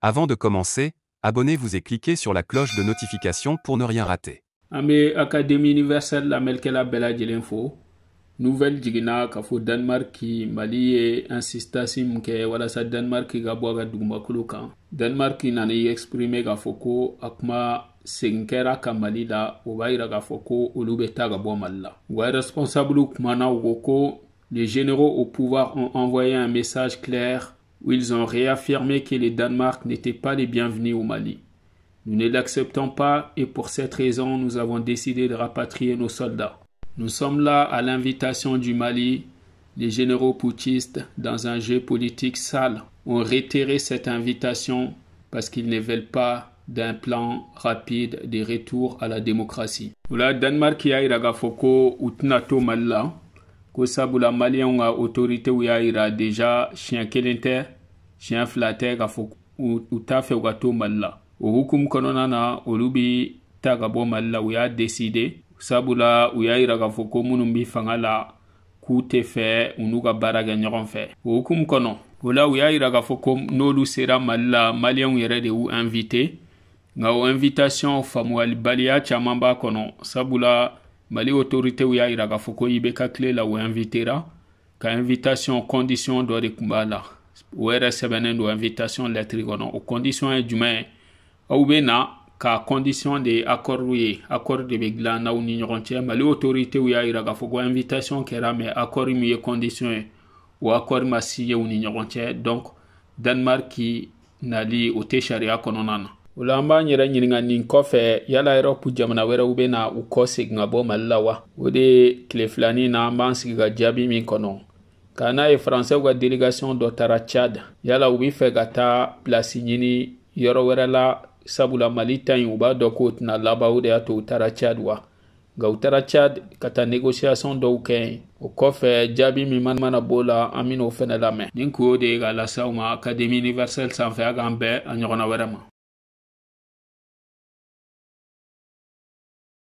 Avant de commencer, abonnez-vous et cliquez sur la cloche de notification pour ne rien rater. Amé Académie universelle la Melkela Bella lajɛlen Nouvelle nuvɛl digna k'a fɔ mali et insista Simke, Voilà walasa danimaki ka bɔ a Danemark qui kan a ka mali la o Gafoko, Olubeta k'a wa responsable Kmana u ko les généraux au pouvoir ont envoyé un message clair où ils ont réaffirmé que les Danemark n'étaient pas les bienvenus au Mali. Nous ne l'acceptons pas et pour cette raison nous avons décidé de rapatrier nos soldats. Nous sommes là à l'invitation du Mali. Les généraux putschistes, dans un jeu politique sale, ont réitéré cette invitation parce qu'ils ne veulent pas d'un plan rapide de retour à la démocratie. Danemark autorité déjà chien siɲɛ fila tɛ k'a fɔ u t'a fɛ u ka to mali la o hukumu kɔnɔna na olu bi ta ka bɔ mali la u y'a deside sabula u y'a yira k'a fɔ ko minnu bi fanga la k'u tɛ fɛ u n'u ka baara kɛ ɲɔgɔn fɛ o hukumu kɔnɔ o la u y'a yira k'a fɔ ko n'olu sera mali la maliyɛnw yɛrɛ de y'u invite nka o invitation faamuyalibaliya caman b'a kɔnɔ sabula mali autoritew y'a yira k'a fɔ ko i bɛ ka tile la o invitera ka invitation condition dɔ de kun b'a la o yɛrɛ sɛbɛnnen don invitation lettre kɔnɔ o condition ye jumɛn ye aw bɛ na ka condition de ye accord ye accord de bɛ dilan n'aw ni ɲɔgɔn cɛ mali autorités y'a jira k'a fɔ ko invitation kɛra mais accord min ye condition ye o accord ma signé u ni ɲɔgɔn cɛ donc danemark nali o tɛ sariya kɔnɔna na o la an b'an yɛrɛ ɲininga nin kɔfɛ yala erɔpu jamana wɛrɛw bɛ na u kɔ segin ka bɔ mali la wa o de ye tile filanin na an b'an sigi ka jaabi min kɔnɔ ka n'a ye faransɛw ka delegation dɔ taara chad yala u be fɛ ka taa pilasi ɲini yɔrɔ wɛrɛ la sabula mali ta ɲi u b'a dɔ k'o tɛna laban o de y'a to u taara chad wa nka u taara chad ka taa negosiyasɔn dɔw kɛ yen o kɔfɛ jaabi min mana b'o la an ben'o fɛnɛ lamɛn nin kun y'o de ye ka lasaw ma akademi universɛl sanfɛ a k'an bɛɛ a ɲɔgɔnna wɛrɛ ma